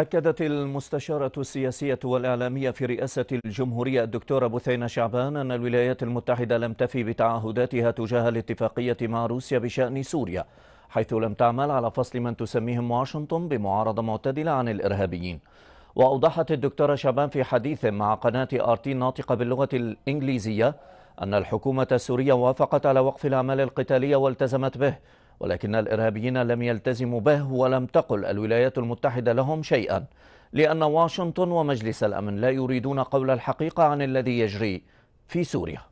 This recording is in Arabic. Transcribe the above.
أكدت المستشارة السياسية والإعلامية في رئاسة الجمهورية الدكتورة بثينة شعبان أن الولايات المتحدة لم تفي بتعهداتها تجاه الاتفاقية مع روسيا بشأن سوريا حيث لم تعمل على فصل من تسميهم واشنطن بمعارضة معتدلة عن الإرهابيين وأوضحت الدكتورة شعبان في حديث مع قناة آرتي الناطقة باللغة الإنجليزية أن الحكومة السورية وافقت على وقف الأعمال القتالية والتزمت به ولكن الإرهابيين لم يلتزموا به ولم تقل الولايات المتحدة لهم شيئا لأن واشنطن ومجلس الأمن لا يريدون قول الحقيقة عن الذي يجري في سوريا